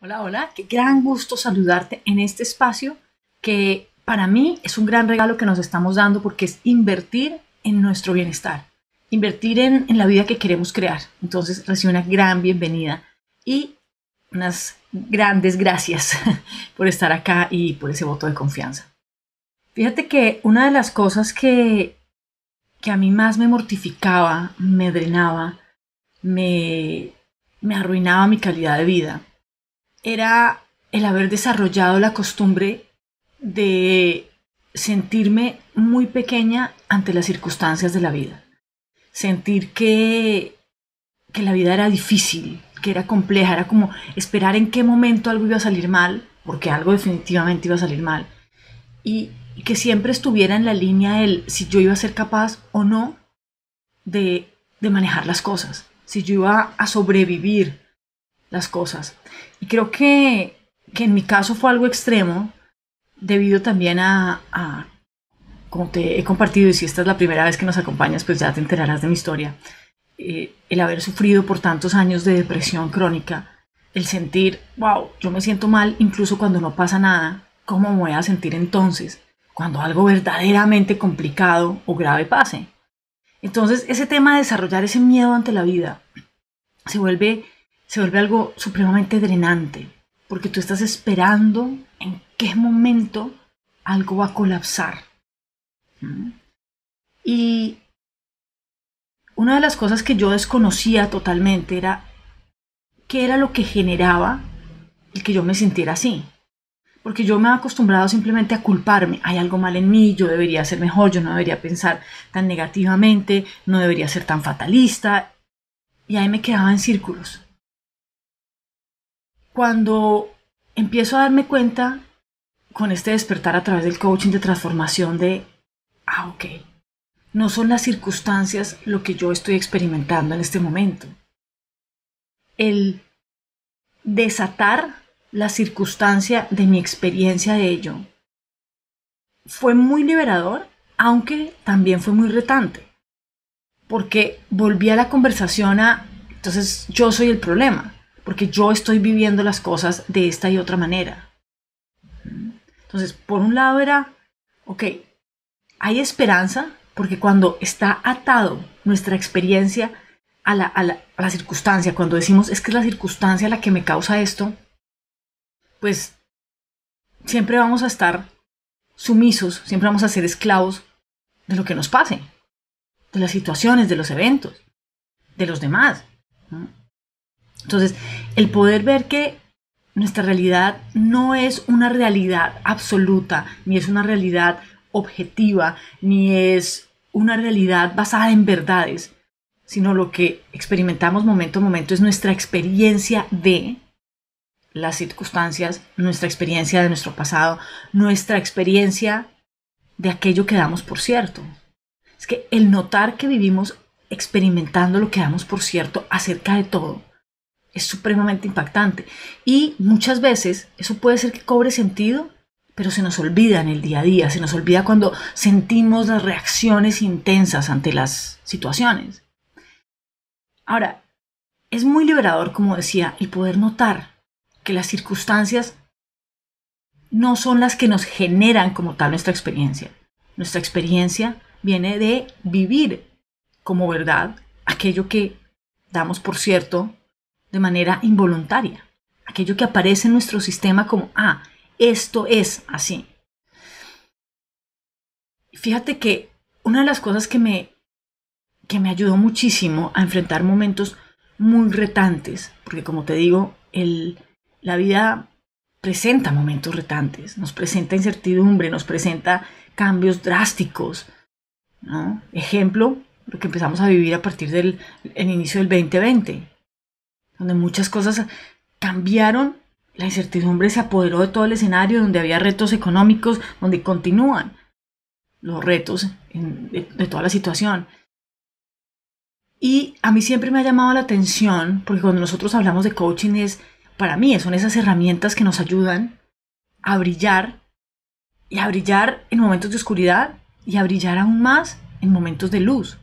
Hola, hola, qué gran gusto saludarte en este espacio que para mí es un gran regalo que nos estamos dando porque es invertir en nuestro bienestar, invertir en, la vida que queremos crear. Entonces recibe una gran bienvenida y unas grandes gracias por estar acá y por ese voto de confianza. Fíjate que una de las cosas que, que a mí más me mortificaba, me drenaba, me arruinaba mi calidad de vida era el haber desarrollado la costumbre de sentirme muy pequeña ante las circunstancias de la vida. Sentir que, que la vida era difícil, que era compleja, era como esperar en qué momento algo iba a salir mal, porque algo definitivamente iba a salir mal, y, que siempre estuviera en la línea el si yo iba a ser capaz o no de, de manejar las cosas, si yo iba a sobrevivir las cosas. Y creo que, que en mi caso fue algo extremo, debido también a, como te he compartido, y si esta es la primera vez que nos acompañas, pues ya te enterarás de mi historia, eh, el haber sufrido por tantos años de depresión crónica, el sentir, wow, yo me siento mal incluso cuando no pasa nada, ¿cómo me voy a sentir entonces cuando algo verdaderamente complicado o grave pase? Entonces, ese tema de desarrollar ese miedo ante la vida se vuelve se vuelve algo supremamente drenante, porque tú estás esperando en qué momento algo va a colapsar. Y una de las cosas que yo desconocía totalmente era qué era lo que generaba el que yo me sintiera así. Porque yo me he acostumbrado simplemente a culparme. Hay algo mal en mí, yo debería ser mejor, yo no debería pensar tan negativamente, no debería ser tan fatalista. Y ahí me quedaba en círculos cuando empiezo a darme cuenta con este despertar a través del coaching de transformación de, ah, ok, no son las circunstancias lo que yo estoy experimentando en este momento. El desatar la circunstancia de mi experiencia de ello fue muy liberador, aunque también fue muy retante, porque volví a la conversación a, entonces yo soy el problema porque yo estoy viviendo las cosas de esta y otra manera. Entonces, por un lado era, ok, hay esperanza, porque cuando está atado nuestra experiencia a la, circunstancia, cuando decimos es que es la circunstancia la que me causa esto, pues siempre vamos a estar sumisos, siempre vamos a ser esclavos de lo que nos pase, de las situaciones, de los eventos, de los demás. Entonces, el poder ver que nuestra realidad no es una realidad absoluta, ni es una realidad objetiva, ni es una realidad basada en verdades, sino lo que experimentamos momento a momento es nuestra experiencia de las circunstancias, nuestra experiencia de nuestro pasado, nuestra experiencia de aquello que damos por cierto. Es que el notar que vivimos experimentando lo que damos por cierto acerca de todo es supremamente impactante. Y muchas veces eso puede ser que cobre sentido, pero se nos olvida en el día a día, se nos olvida cuando sentimos las reacciones intensas ante las situaciones. Ahora, es muy liberador, como decía, el poder notar que las circunstancias no son las que nos generan como tal nuestra experiencia. Nuestra experiencia viene de vivir como verdad aquello que damos por cierto de manera involuntaria. Aquello que aparece en nuestro sistema como, ah, esto es así. Fíjate que una de las cosas que me, que me ayudó muchísimo a enfrentar momentos muy retantes, porque como te digo, el, la vida presenta momentos retantes, nos presenta incertidumbre, nos presenta cambios drásticos. Ejemplo, lo que empezamos a vivir a partir del inicio del 2020, donde muchas cosas cambiaron, la incertidumbre se apoderó de todo el escenario, donde había retos económicos, donde continúan los retos de, de toda la situación. Y a mí siempre me ha llamado la atención, porque cuando nosotros hablamos de coaching es, para mí, son esas herramientas que nos ayudan a brillar y a brillar en momentos de oscuridad y a brillar aún más en momentos de luz.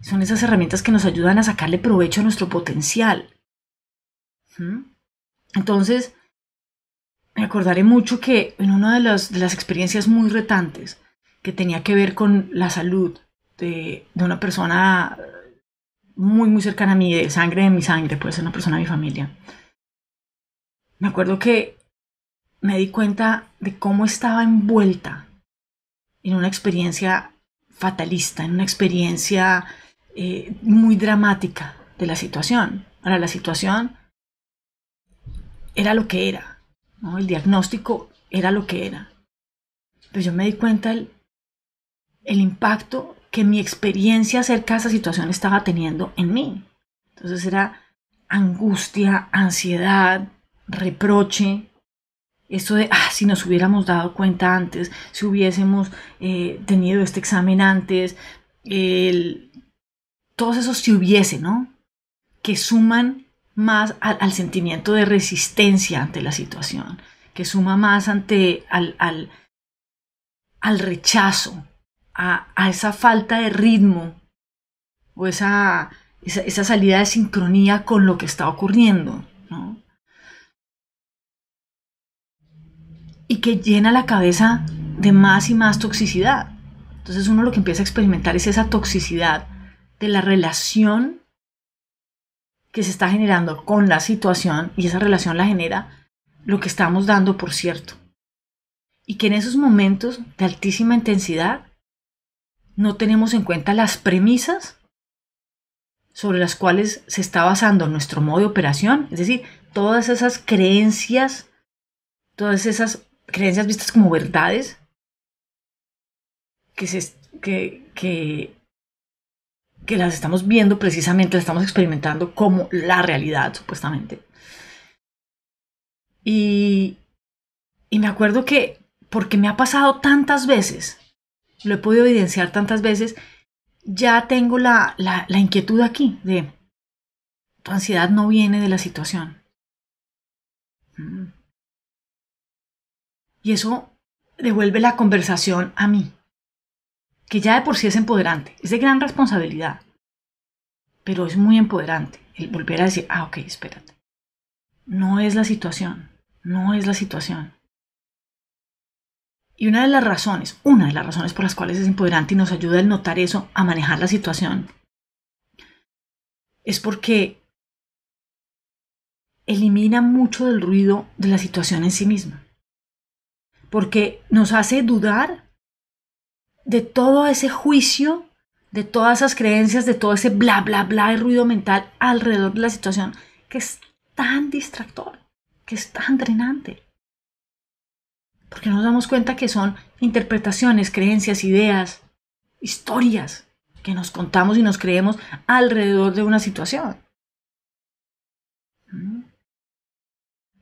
Son esas herramientas que nos ayudan a sacarle provecho a nuestro potencial. ¿Mm? Entonces, me acordaré mucho que en una de las, de las, experiencias muy retantes que tenía que ver con la salud de, de una persona muy, muy cercana a mí, de sangre de mi sangre, puede ser una persona de mi familia, me acuerdo que me di cuenta de cómo estaba envuelta en una experiencia fatalista, en una experiencia eh, muy dramática de la situación. Ahora, la situación era lo que era, ¿no? el diagnóstico era lo que era. Pero yo me di cuenta el, impacto que mi experiencia acerca de esa situación estaba teniendo en mí. Entonces era angustia, ansiedad, reproche, esto de, ah, si nos hubiéramos dado cuenta antes, si hubiésemos eh, tenido este examen antes, el, todos esos si hubiese, ¿no? Que suman más al, sentimiento de resistencia ante la situación, que suma más ante al, al, rechazo, a, esa falta de ritmo o esa, esa, esa, salida de sincronía con lo que está ocurriendo, ¿no? Y que llena la cabeza de más y más toxicidad. Entonces uno lo que empieza a experimentar es esa toxicidad de la relación que se está generando con la situación y esa relación la genera lo que estamos dando por cierto. Y que en esos momentos de altísima intensidad no tenemos en cuenta las premisas sobre las cuales se está basando nuestro modo de operación, es decir, todas esas creencias, todas esas creencias vistas como verdades que, se, que, que que las estamos viendo precisamente, las estamos experimentando como la realidad, supuestamente. Y, y me acuerdo que, porque me ha pasado tantas veces, lo he podido evidenciar tantas veces, ya tengo la, la, la inquietud aquí de, tu ansiedad no viene de la situación. Mm. Y eso devuelve la conversación a mí que ya de por sí es empoderante, es de gran responsabilidad, pero es muy empoderante el volver a decir, ah, ok, espérate. No es la situación, no es la situación. Y una de las razones, una de las razones por las cuales es empoderante y nos ayuda el notar eso a manejar la situación, es porque elimina mucho del ruido de la situación en sí misma. Porque nos hace dudar de todo ese juicio, de todas esas creencias, de todo ese bla, bla, bla y ruido mental alrededor de la situación que es tan distractor, que es tan drenante. Porque nos damos cuenta que son interpretaciones, creencias, ideas, historias que nos contamos y nos creemos alrededor de una situación. Mm.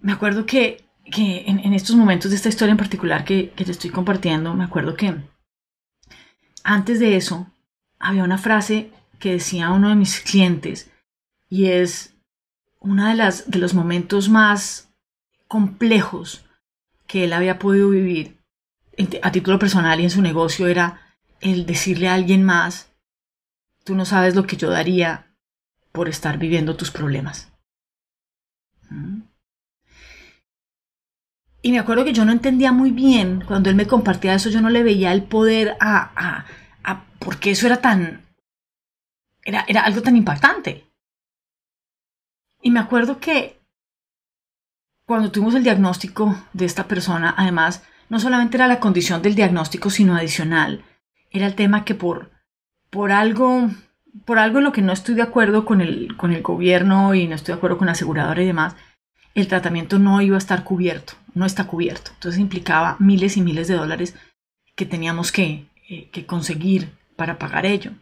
Me acuerdo que, que en, estos momentos de esta historia en particular que te estoy compartiendo, me acuerdo que antes de eso, había una frase que decía uno de mis clientes y es uno de, las, de los momentos más complejos que él había podido vivir a título personal y en su negocio era el decirle a alguien más, tú no sabes lo que yo daría por estar viviendo tus problemas. Y me acuerdo que yo no entendía muy bien, cuando él me compartía eso, yo no le veía el poder a, a, a por qué eso era tan, era, era algo tan impactante. Y me acuerdo que cuando tuvimos el diagnóstico de esta persona, además, no solamente era la condición del diagnóstico, sino adicional, era el tema que por, por algo, por algo en lo que no estoy de acuerdo con el, con el gobierno y no estoy de acuerdo con la aseguradora y demás, el tratamiento no iba a estar cubierto no está cubierto. Entonces implicaba miles y miles de dólares que teníamos que, eh, que conseguir para pagar ello.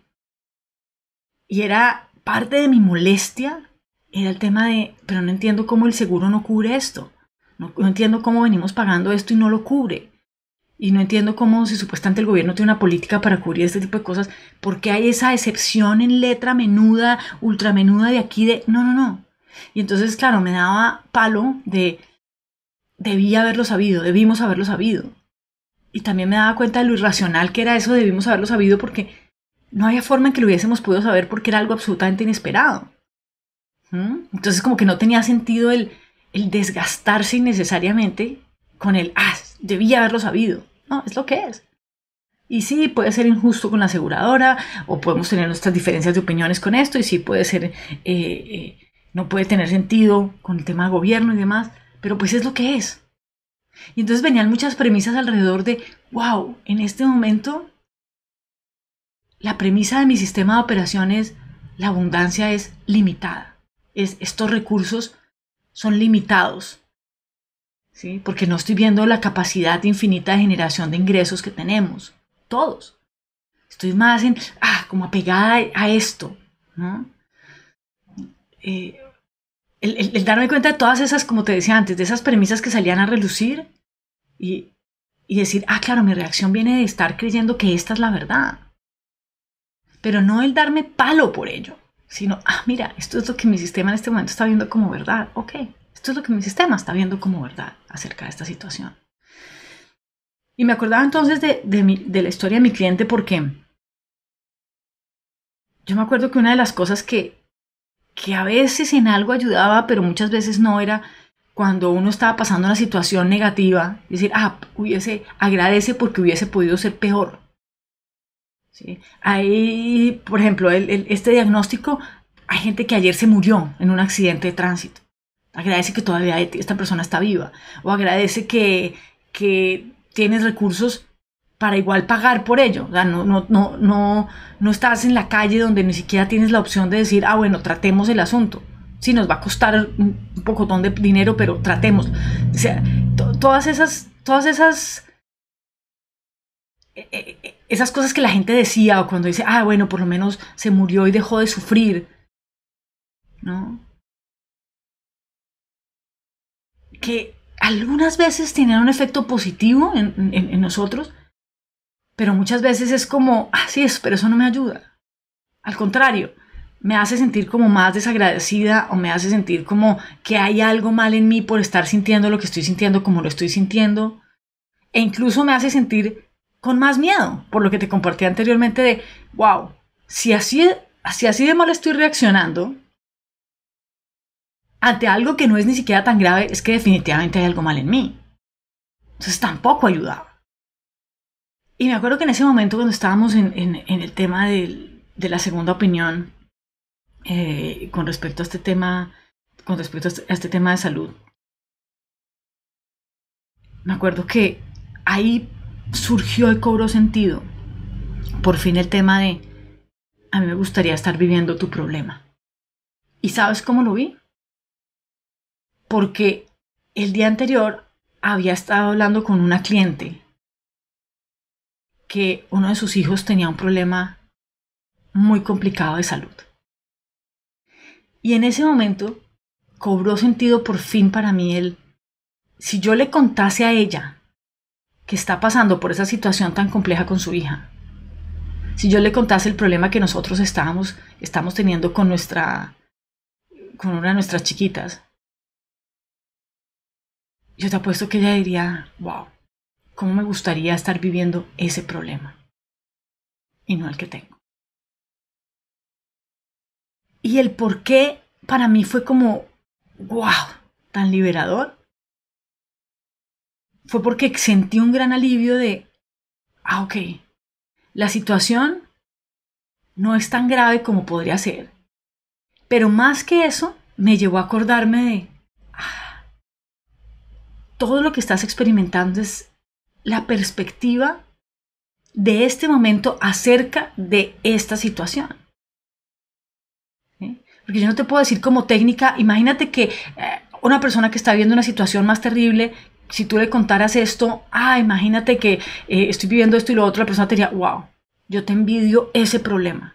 Y era parte de mi molestia, era el tema de, pero no entiendo cómo el seguro no cubre esto. No, entiendo cómo venimos pagando esto y no lo cubre. Y no entiendo cómo, si supuestamente el gobierno tiene una política para cubrir este tipo de cosas, ¿por qué hay esa excepción en letra menuda, ultramenuda de aquí de... No, no, no. Y entonces, claro, me daba palo de debí haberlo sabido, debimos haberlo sabido. Y también me daba cuenta de lo irracional que era eso, debimos haberlo sabido porque no había forma en que lo hubiésemos podido saber porque era algo absolutamente inesperado. ¿Mm? Entonces como que no tenía sentido el, el desgastarse innecesariamente con el, ah, debía haberlo sabido. No, es lo que es. Y sí, puede ser injusto con la aseguradora, o podemos tener nuestras diferencias de opiniones con esto, y sí puede ser, eh, eh, no puede tener sentido con el tema de gobierno y demás, pero pues es lo que es. Y entonces venían muchas premisas alrededor de, wow, en este momento la premisa de mi sistema de operaciones, la abundancia es limitada. Es, estos recursos son limitados. ¿sí? Porque no estoy viendo la capacidad infinita de generación de ingresos que tenemos. Todos. Estoy más en, ah, como apegada a esto. ¿no? Eh, el, darme cuenta de todas esas, como te decía antes, de esas premisas que salían a relucir y, y decir, ah, claro, mi reacción viene de estar creyendo que esta es la verdad. Pero no el darme palo por ello, sino, ah, mira, esto es lo que mi sistema en este momento está viendo como verdad. Ok, esto es lo que mi sistema está viendo como verdad acerca de esta situación. Y me acordaba entonces de, de la historia de mi cliente porque yo me acuerdo que una de las cosas que, que a veces en algo ayudaba, pero muchas veces no era cuando uno estaba pasando una situación negativa, decir, ah, hubiese, agradece porque hubiese podido ser peor. ¿Sí? Hay, por ejemplo, este diagnóstico, hay gente que ayer se murió en un accidente de tránsito. Agradece que todavía esta persona está viva. O agradece que, que tienes recursos para igual pagar por ello. O sea, no, no, no, no, no estás en la calle donde ni siquiera tienes la opción de decir, ah, bueno, tratemos el asunto. Sí, nos va a costar un pocotón de dinero, pero tratemos. O sea, todas esas, todas esas, e, e, e, esas cosas que la gente decía o cuando dice, ah, bueno, por lo menos se murió y dejó de sufrir. ¿No? Que algunas veces tienen un efecto positivo en, en nosotros, pero muchas veces es como, así ah, es, pero eso no me ayuda. Al contrario, me hace sentir como más desagradecida o me hace sentir como que hay algo mal en mí por estar sintiendo lo que estoy sintiendo como lo estoy sintiendo. E incluso me hace sentir con más miedo, por lo que te compartí anteriormente de, wow, si así, así de mal estoy reaccionando ante algo que no es ni siquiera tan grave, es que definitivamente hay algo mal en mí. Entonces tampoco ayuda y me acuerdo que en ese momento cuando estábamos en, el tema de, la segunda opinión eh, con respecto a este tema, con respecto este, a este tema de salud, me acuerdo que ahí surgió y cobró sentido por fin el tema de a mí me gustaría estar viviendo tu problema. ¿Y sabes cómo lo vi? Porque el día anterior había estado hablando con una cliente que uno de sus hijos tenía un problema muy complicado de salud. Y en ese momento cobró sentido por fin para mí el, si yo le contase a ella que está pasando por esa situación tan compleja con su hija, si yo le contase el problema que nosotros estábamos, estamos teniendo con nuestra, con una de nuestras chiquitas, yo te apuesto que ella diría, wow, ¿Cómo me gustaría estar viviendo ese problema? Y no el que tengo. Y el por qué para mí fue como, wow, tan liberador. Fue porque sentí un gran alivio de, ah, ok, la situación no es tan grave como podría ser. Pero más que eso, me llevó a acordarme de, ah, todo lo que estás experimentando es la perspectiva de este momento acerca de esta situación. Porque yo no te puedo decir como técnica, imagínate que eh, una persona que está viviendo una situación más terrible, si tú le contaras esto, ah, imagínate que eh, estoy viviendo esto y lo otro, la persona te diría, wow, yo te envidio ese problema.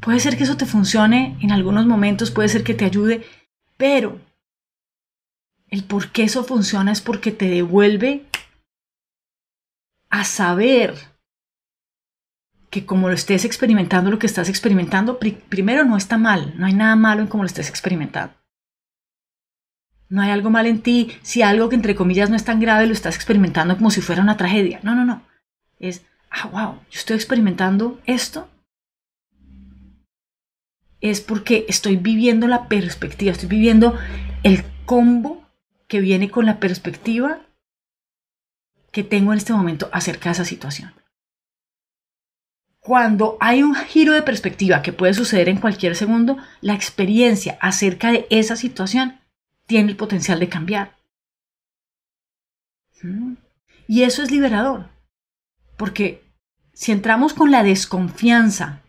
Puede ser que eso te funcione en algunos momentos, puede ser que te ayude, pero el por qué eso funciona es porque te devuelve a saber que como lo estés experimentando, lo que estás experimentando, primero no está mal, no hay nada malo en cómo lo estés experimentando. No hay algo mal en ti si algo que entre comillas no es tan grave lo estás experimentando como si fuera una tragedia. No, no, no. Es, ah, wow, yo estoy experimentando esto. Es porque estoy viviendo la perspectiva, estoy viviendo el combo que viene con la perspectiva que tengo en este momento acerca de esa situación. Cuando hay un giro de perspectiva que puede suceder en cualquier segundo, la experiencia acerca de esa situación tiene el potencial de cambiar. Mm. Y eso es liberador, porque si entramos con la desconfianza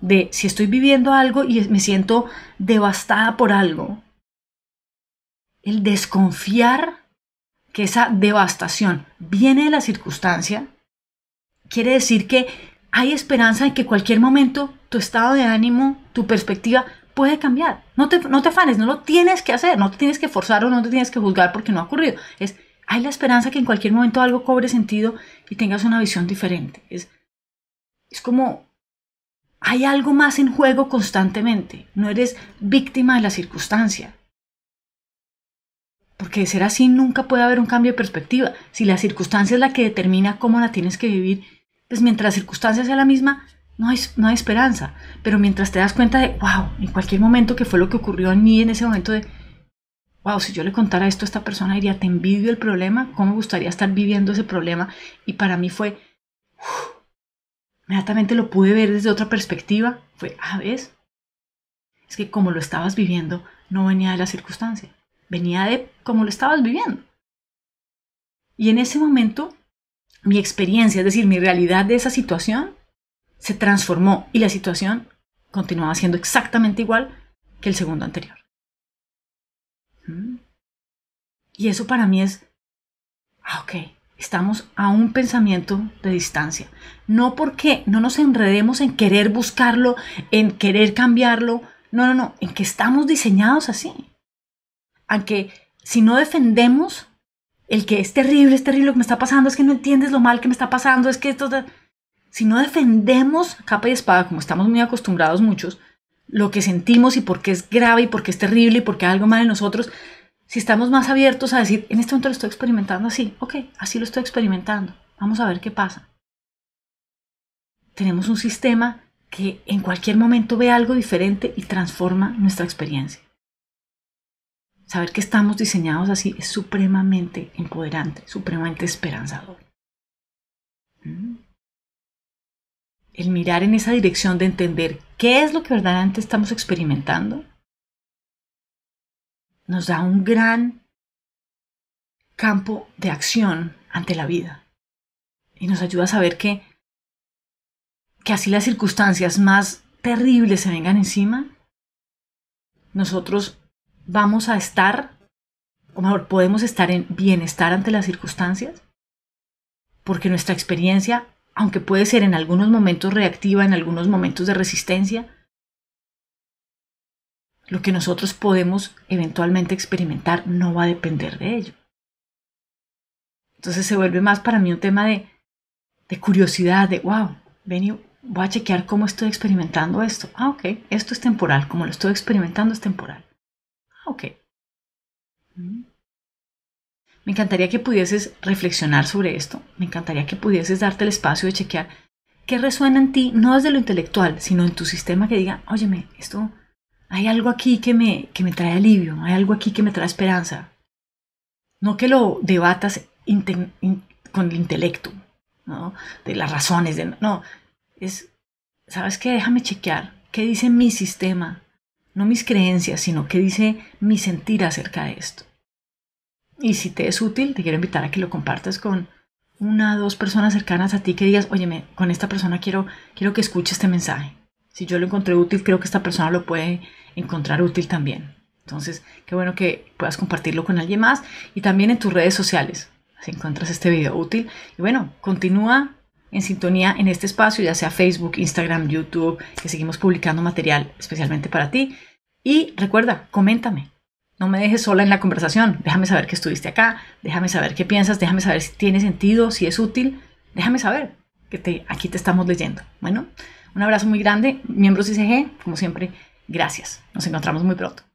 de si estoy viviendo algo y me siento devastada por algo, el desconfiar que esa devastación viene de la circunstancia, quiere decir que hay esperanza en que cualquier momento tu estado de ánimo, tu perspectiva puede cambiar. No te, no te afanes, no lo tienes que hacer, no te tienes que forzar o no te tienes que juzgar porque no ha ocurrido. Es, hay la esperanza que en cualquier momento algo cobre sentido y tengas una visión diferente. Es, es como, hay algo más en juego constantemente. No eres víctima de la circunstancia porque de ser así nunca puede haber un cambio de perspectiva. Si la circunstancia es la que determina cómo la tienes que vivir, pues mientras la circunstancia sea la misma, no hay, no hay esperanza. Pero mientras te das cuenta de, wow, en cualquier momento que fue lo que ocurrió en mí en ese momento de, wow, si yo le contara esto a esta persona, diría, te envidio el problema, cómo me gustaría estar viviendo ese problema. Y para mí fue, inmediatamente lo pude ver desde otra perspectiva, fue, ah, ¿ves? Es que como lo estabas viviendo, no venía de la circunstancia venía de cómo lo estabas viviendo. Y en ese momento, mi experiencia, es decir, mi realidad de esa situación, se transformó y la situación continuaba siendo exactamente igual que el segundo anterior. Mm. Y eso para mí es, ah, ok, estamos a un pensamiento de distancia. No porque no nos enredemos en querer buscarlo, en querer cambiarlo, no, no, no, en que estamos diseñados así aunque si no defendemos el que es terrible, es terrible lo que me está pasando, es que no entiendes lo mal que me está pasando, es que esto... Si no defendemos capa y espada, como estamos muy acostumbrados muchos, lo que sentimos y por qué es grave y por qué es terrible y por qué hay algo mal en nosotros, si estamos más abiertos a decir, en este momento lo estoy experimentando así, ok, así lo estoy experimentando, vamos a ver qué pasa. Tenemos un sistema que en cualquier momento ve algo diferente y transforma nuestra experiencia. Saber que estamos diseñados así es supremamente empoderante, supremamente esperanzador. Mm. El mirar en esa dirección de entender qué es lo que verdaderamente estamos experimentando nos da un gran campo de acción ante la vida y nos ayuda a saber que, que así las circunstancias más terribles se vengan encima, nosotros vamos a estar, o mejor, podemos estar en bienestar ante las circunstancias, porque nuestra experiencia, aunque puede ser en algunos momentos reactiva, en algunos momentos de resistencia, lo que nosotros podemos eventualmente experimentar no va a depender de ello. Entonces se vuelve más para mí un tema de, de curiosidad, de wow, ven voy a chequear cómo estoy experimentando esto. Ah, ok, esto es temporal, como lo estoy experimentando es temporal. Mm. Me encantaría que pudieses reflexionar sobre esto. Me encantaría que pudieses darte el espacio de chequear qué resuena en ti, no desde lo intelectual, sino en tu sistema que diga, óyeme, esto, hay algo aquí que me, que me trae alivio, hay algo aquí que me trae esperanza. No que lo debatas con el intelecto, ¿no? de las razones, no, es, ¿sabes qué? Déjame chequear, ¿qué dice mi sistema? no mis creencias, sino qué dice mi sentir acerca de esto. Y si te es útil, te quiero invitar a que lo compartas con una o dos personas cercanas a ti que digas, oye, con esta persona quiero, quiero que escuche este mensaje. Si yo lo encontré útil, creo que esta persona lo puede encontrar útil también. Entonces, qué bueno que puedas compartirlo con alguien más y también en tus redes sociales. Si encuentras este video útil. Y bueno, continúa en sintonía en este espacio, ya sea Facebook, Instagram, YouTube, que seguimos publicando material especialmente para ti. Y recuerda, coméntame. No me dejes sola en la conversación. Déjame saber que estuviste acá, déjame saber qué piensas, déjame saber si tiene sentido, si es útil. Déjame saber que aquí te estamos leyendo. Bueno, un abrazo muy grande, miembros ICG, como siempre, gracias. Nos encontramos muy pronto.